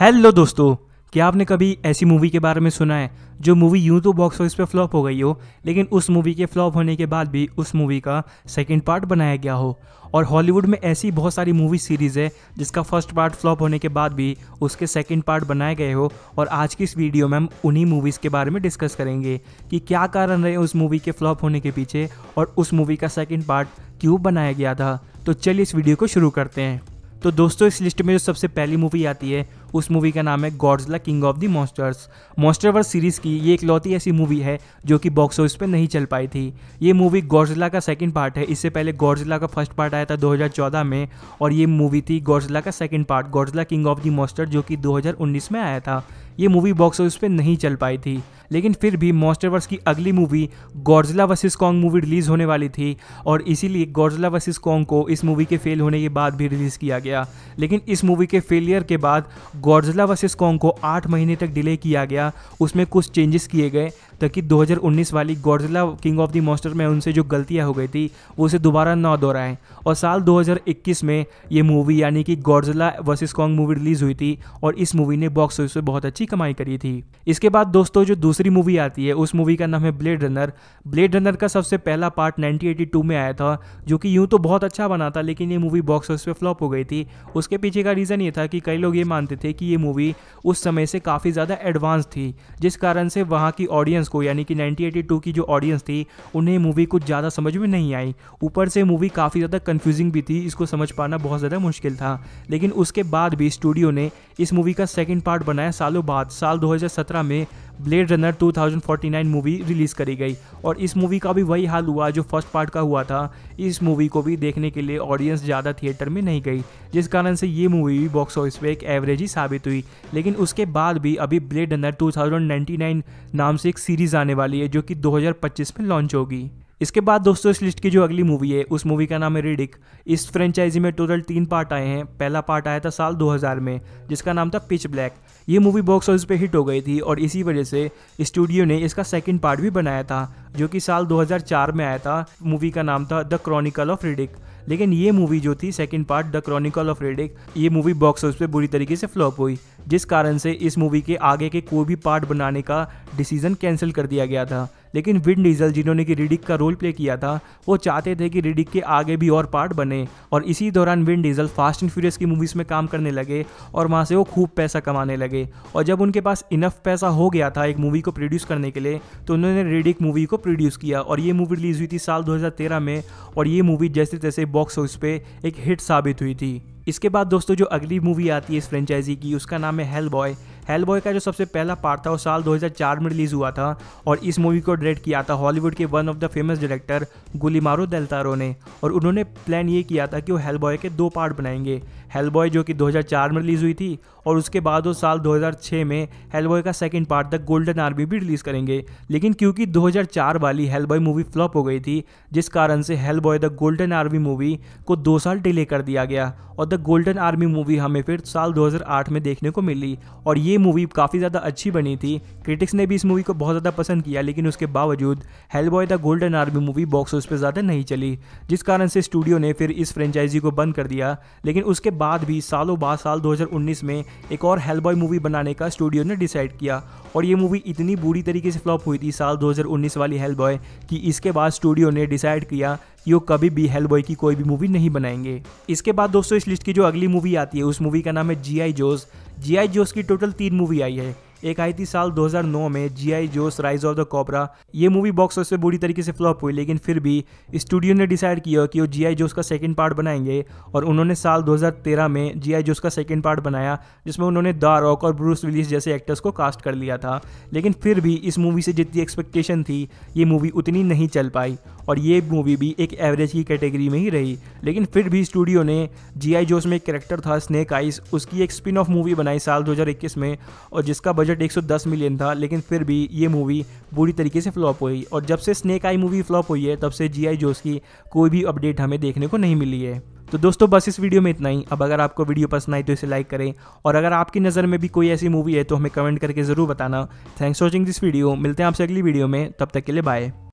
hello दोस्तों क्या आपने कभी ऐसी मूवी के बारे में सुना है जो मूवी यूं तो बॉक्स ऑफिस पे फ्लॉप हो गई हो लेकिन उस मूवी के फ्लॉप होने के बाद भी उस मूवी का सेकंड पार्ट बनाया गया हो और हॉलीवुड में ऐसी बहुत सारी मूवी सीरीज़ है जिसका फर्स्ट पार्ट फ्लॉप होने के बाद भी उसके सेकंड पार्ट बनाए गए हो और आज की इस वीडियो में हम उन्हीं मूवीज़ के बारे में डिस्कस करेंगे कि क्या कारण रहे उस मूवी के फ्लॉप होने के पीछे और उस मूवी का सेकेंड पार्ट क्यों बनाया गया था तो चलिए इस वीडियो को शुरू करते हैं तो दोस्तों इस लिस्ट में जो सबसे पहली मूवी आती है उस मूवी का नाम है Godzilla king of the monsters monsterverse series की ये एक लौती ऐसी मूवी है जो कि बॉक्स ऑफिस पे नहीं चल पाई थी ये मूवी गॉड्सला का सेकंड पार्ट है इससे पहले गॉड्सला का फर्स्ट पार्ट आया था 2014 में और ये मूवी थी गॉड्सला का second part Godzilla king of the monster जो कि दो में आया था ये मूवी बॉक्स ऑफिस पे नहीं चल पाई थी लेकिन फिर भी मॉन्स्टरवर्स की अगली movie Godzilla versus Kong movie release होने वाली थी और इसीलिए गौरजिला वर्सेस कॉन्ग को इस मूवी के फेल होने के बाद भी रिलीज किया गया लेकिन इस मूवी के फेलियर के बाद गौरजिला वर्सेस कॉन्ग को आठ महीने तक डिले किया गया उसमें कुछ चेंजेस किए गए ताकि 2019 वाली Godzilla king of the monster में उनसे जो गलतियाँ हो गई थी वो उसे दोबारा ना दोहराएं और साल 2021 में ये मूवी यानी कि Godzilla versus Kong movie release हुई थी और इस मूवी ने बॉक्स ऑफिस पर बहुत अच्छी कमाई करी थी इसके बाद दोस्तों जो दूसरी मूवी आती है उस मूवी का नाम है ब्लेड रनर ब्लेड रनर का सबसे पहला पार्ट नाइनटीन में आया था जो कि यूँ तो बहुत अच्छा बना था लेकिन ये मूवी बॉक्स ऑफिस पर फ्लॉप हो गई थी उसके पीछे का रीज़न ये था कि कई लोग ये मानते थे कि ये मूवी उस समय से काफ़ी ज़्यादा एडवांस थी जिस कारण से वहाँ की ऑडियंस ऑडियंस को यानी कि 1982 की जो ऑडियंस थी उन्हें मूवी कुछ ज़्यादा समझ में नहीं आई ऊपर से मूवी काफ़ी ज़्यादा कन्फ्यूजिंग भी थी इसको समझ पाना बहुत ज़्यादा मुश्किल था लेकिन उसके बाद भी स्टूडियो ने इस मूवी का सेकेंड पार्ट बनाया सालों बाद साल दो में ब्लेड रनर 2049 मूवी रिलीज़ करी गई और इस मूवी का भी वही हाल हुआ जो फर्स्ट पार्ट का हुआ था इस मूवी को भी देखने के लिए ऑडियंस ज़्यादा थिएटर में नहीं गई जिस कारण से ये मूवी भी बॉक्स ऑफिस पर एक एवरेज ही साबित हुई लेकिन उसके बाद भी अभी ब्लेड रनर 2099 नाम से एक सीरीज़ आने वाली है जो कि 2025 में लॉन्च होगी इसके बाद दोस्तों इस लिस्ट की जो अगली मूवी है उस मूवी का नाम है रिडिक इस फ्रेंचाइजी में टोटल तीन पार्ट आए हैं पहला पार्ट आया था साल 2000 में जिसका नाम था पिच ब्लैक ये मूवी बॉक्स ऑफिस पे हिट हो गई थी और इसी वजह से स्टूडियो ने इसका सेकंड पार्ट भी बनाया था जो कि साल 2004 में आया था मूवी का नाम था द क्रॉनिकल ऑफ रिडिक लेकिन ये मूवी जो थी second part the chronicle of Riddick ये मूवी बॉक्स ऑफिस पे बुरी तरीके से फ्लॉप हुई जिस कारण से इस मूवी के आगे के कोई भी पार्ट बनाने का डिसीजन कैंसिल कर दिया गया था लेकिन विंड डीजल जिन्होंने कि रिडिक का रोल प्ले किया था वो चाहते थे कि रिडिक के आगे भी और पार्ट बने और इसी दौरान Vin Diesel fast and furious की मूवीज़ में काम करने लगे और वहाँ से वो खूब पैसा कमाने लगे और जब उनके पास इनफ पैसा हो गया था एक मूवी को प्रोड्यूस करने के लिए तो उन्होंने रेडिक मूवी को प्रोड्यूस किया और ये मूवी रिलीज़ हुई थी साल दो में और ये मूवी जैसे तैसे बॉक्स ऑफिस पर एक हिट साबित हुई थी इसके बाद दोस्तों जो अगली मूवी आती है इस फ्रेंचाइजी की उसका नाम है हेल बॉय बॉय का जो सबसे पहला पार्ट था वो साल 2004 में रिलीज हुआ था और इस मूवी को डायरेक्ट किया था हॉलीवुड के one of the famous director Guillermo del Toro ने और उन्होंने प्लान ये किया था कि वो बॉय के दो पार्ट बनाएंगे बॉय जो कि 2004 में रिलीज हुई थी और उसके बाद वो साल 2006 में बॉय का second part the golden army भी रिलीज़ करेंगे लेकिन क्योंकि 2004 वाली बॉय मूवी फ्लॉप हो गई थी जिस कारण से boy the golden army movie को दो साल डिले कर दिया गया और द गोल्डन आर्मी मूवी हमें फिर साल 2008 में देखने को मिली और ये मूवी काफ़ी ज़्यादा अच्छी बनी थी क्रिटिक्स ने भी इस मूवी को बहुत ज़्यादा पसंद किया लेकिन उसके बावजूद Hellboy boy the golden army movie box office पर ज़्यादा नहीं चली जिस कारण से स्टूडियो ने फिर इस फ्रेंचाइजी को बंद कर दिया लेकिन उसके बाद भी सालों बाद साल 2019 में एक और हेल बॉय मूवी बनाने का स्टूडियो ने डिसाइड किया और ये मूवी इतनी बुरी तरीके से फ्लॉप हुई थी साल 2019 वाली हेल बॉय कि इसके बाद स्टूडियो ने डिसाइड किया ये कभी भी हेल बॉय की कोई भी मूवी नहीं बनाएंगे इसके बाद दोस्तों इस लिस्ट की जो अगली मूवी आती है उस मूवी का नाम है जी आई जोस जी आई जोस की टोटल तीन मूवी आई है एक आई थी साल 2009 में G I Joes rise of the Cobra ये मूवी बॉक्स ऑफिस पे बुरी तरीके से फ्लॉप हुई लेकिन फिर भी स्टूडियो ने डिसाइड किया कि वो जी आई जोस का सेकंड पार्ट बनाएंगे और उन्होंने साल 2013 में जी आई जोस का सेकंड पार्ट बनाया जिसमें उन्होंने द रॉक और ब्रूस विलिस जैसे एक्टर्स को कास्ट कर लिया था लेकिन फिर भी इस मूवी से जितनी एक्सपेक्टेशन थी ये मूवी उतनी नहीं चल पाई और ये मूवी भी एक एवरेज की कैटेगरी में ही रही लेकिन फिर भी स्टूडियो ने जी आई जोस में एक करेक्टर था स्नेक आइस उसकी एक स्पिन ऑफ मूवी बनाई साल 2021 में और जिसका बजट 110 मिलियन था लेकिन फिर भी ये मूवी बुरी तरीके से फ्लॉप हुई और जब से स्नेक आई मूवी फ्लॉप हुई है तब से जी आई जोस की कोई भी अपडेट हमें देखने को नहीं मिली है तो दोस्तों बस इस वीडियो में इतना ही अब अगर आपको वीडियो पसंद आई तो इसे लाइक करें और अगर आपकी नज़र में भी कोई ऐसी मूवी है तो हमें कमेंट करके ज़रूर बताना थैंक्स वॉचिंग दिस वीडियो मिलते हैं आपसे अगली वीडियो में तब तक के लिए बाय